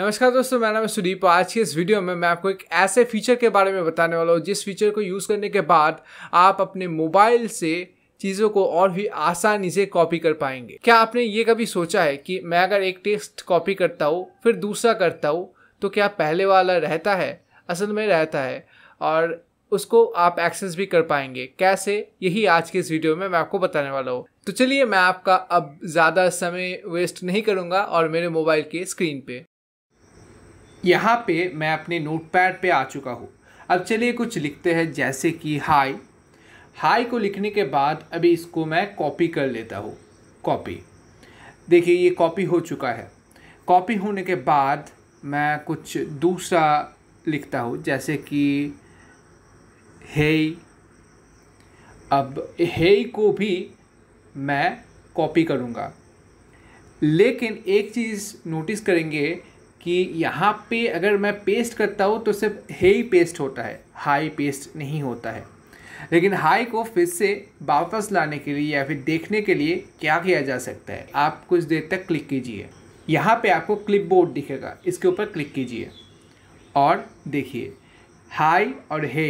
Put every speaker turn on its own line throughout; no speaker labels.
नमस्कार दोस्तों मेरा नाम है सुदीप आज के इस वीडियो में मैं आपको एक ऐसे फीचर के बारे में बताने वाला हूँ जिस फीचर को यूज़ करने के बाद आप अपने मोबाइल से चीज़ों को और भी आसानी से कॉपी कर पाएंगे क्या आपने ये कभी सोचा है कि मैं अगर एक टेक्स्ट कॉपी करता हूँ फिर दूसरा करता हूँ तो क्या पहले वाला रहता है असल में रहता है और उसको आप एक्सेस भी कर पाएंगे कैसे यही आज के इस वीडियो में मैं आपको बताने वाला हूँ तो चलिए मैं आपका अब ज़्यादा समय वेस्ट नहीं करूँगा और मेरे मोबाइल के स्क्रीन पे यहाँ पे मैं अपने नोटपैड पे आ चुका हूँ अब चलिए कुछ लिखते हैं जैसे कि हाई हाई को लिखने के बाद अभी इसको मैं कॉपी कर लेता हूँ कॉपी देखिए ये कॉपी हो चुका है कॉपी होने के बाद मैं कुछ दूसरा लिखता हूँ जैसे कि हे अब हे को भी मैं कॉपी करूँगा लेकिन एक चीज़ नोटिस करेंगे कि यहाँ पे अगर मैं पेस्ट करता हूँ तो सिर्फ हे ही पेस्ट होता है हाई पेस्ट नहीं होता है लेकिन हाई को फिर से वापस लाने के लिए या फिर देखने के लिए क्या किया जा सकता है आप कुछ देर तक क्लिक कीजिए यहाँ पे आपको क्लिप बोर्ड दिखेगा इसके ऊपर क्लिक कीजिए और देखिए हाई और हे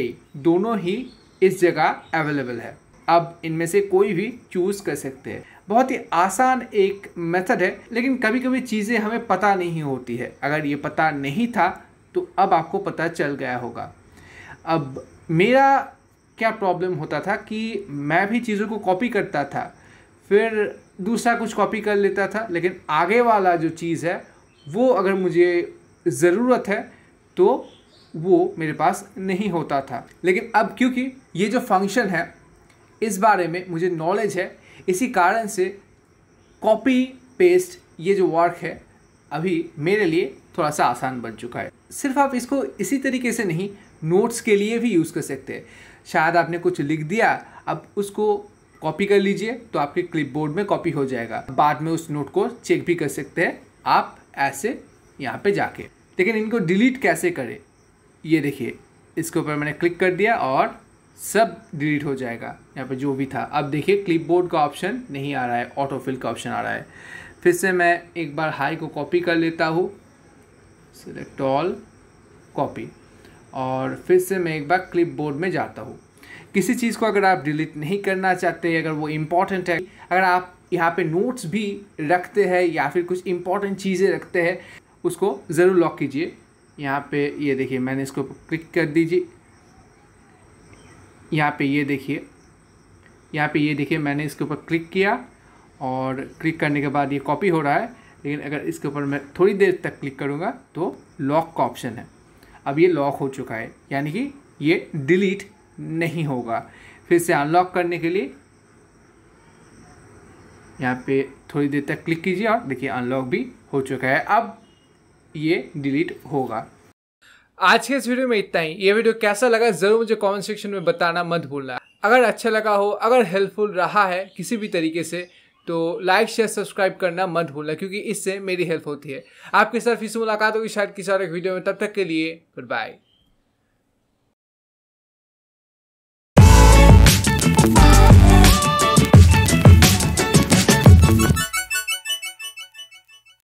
दोनों ही इस जगह अवेलेबल है आप इनमें से कोई भी चूज़ कर सकते हैं बहुत ही आसान एक मेथड है लेकिन कभी कभी चीज़ें हमें पता नहीं होती है अगर ये पता नहीं था तो अब आपको पता चल गया होगा अब मेरा क्या प्रॉब्लम होता था कि मैं भी चीज़ों को कॉपी करता था फिर दूसरा कुछ कॉपी कर लेता था लेकिन आगे वाला जो चीज़ है वो अगर मुझे ज़रूरत है तो वो मेरे पास नहीं होता था लेकिन अब क्योंकि ये जो फंक्शन है इस बारे में मुझे नॉलेज है इसी कारण से कॉपी पेस्ट ये जो वर्क है अभी मेरे लिए थोड़ा सा आसान बन चुका है सिर्फ आप इसको इसी तरीके से नहीं नोट्स के लिए भी यूज़ कर सकते हैं शायद आपने कुछ लिख दिया अब उसको कॉपी कर लीजिए तो आपके क्लिपबोर्ड में कॉपी हो जाएगा बाद में उस नोट को चेक भी कर सकते हैं आप ऐसे यहाँ पे जाके लेकिन इनको डिलीट कैसे करें ये देखिए इसके ऊपर मैंने क्लिक कर दिया और सब डिलीट हो जाएगा यहाँ पे जो भी था अब देखिए क्लिपबोर्ड का ऑप्शन नहीं आ रहा है ऑटोफिल का ऑप्शन आ रहा है फिर से मैं एक बार हाई को कॉपी कर लेता हूँ सिलेक्ट ऑल कॉपी और फिर से मैं एक बार क्लिपबोर्ड में जाता हूँ किसी चीज़ को अगर आप डिलीट नहीं करना चाहते अगर वो इम्पॉर्टेंट है अगर आप यहाँ पे नोट्स भी रखते हैं या फिर कुछ इम्पॉर्टेंट चीज़ें रखते हैं उसको ज़रूर लॉक कीजिए यहाँ पे ये यह देखिए मैंने इसको क्लिक कर दीजिए यहाँ पे ये देखिए यहाँ पे ये देखिए मैंने इसके ऊपर क्लिक किया और क्लिक करने के बाद ये कॉपी हो रहा है लेकिन अगर इसके ऊपर मैं थोड़ी देर तक क्लिक करूँगा तो लॉक का ऑप्शन है अब ये लॉक हो चुका है यानी कि ये डिलीट नहीं होगा फिर से अनलॉक करने के लिए यहाँ पे थोड़ी देर तक क्लिक कीजिए और देखिए अनलॉक भी हो चुका है अब ये डिलीट होगा आज के इस वीडियो में इतना ही ये वीडियो कैसा लगा जरूर मुझे कमेंट सेक्शन में बताना मत भूलना अगर अच्छा लगा हो अगर हेल्पफुल रहा है किसी भी तरीके से तो लाइक शेयर सब्सक्राइब करना मत भूलना क्योंकि इससे मेरी हेल्प होती है आपके साथ फिर से मुलाकात होगी शायद किसी और एक वीडियो में तब तक के लिए गुड बाय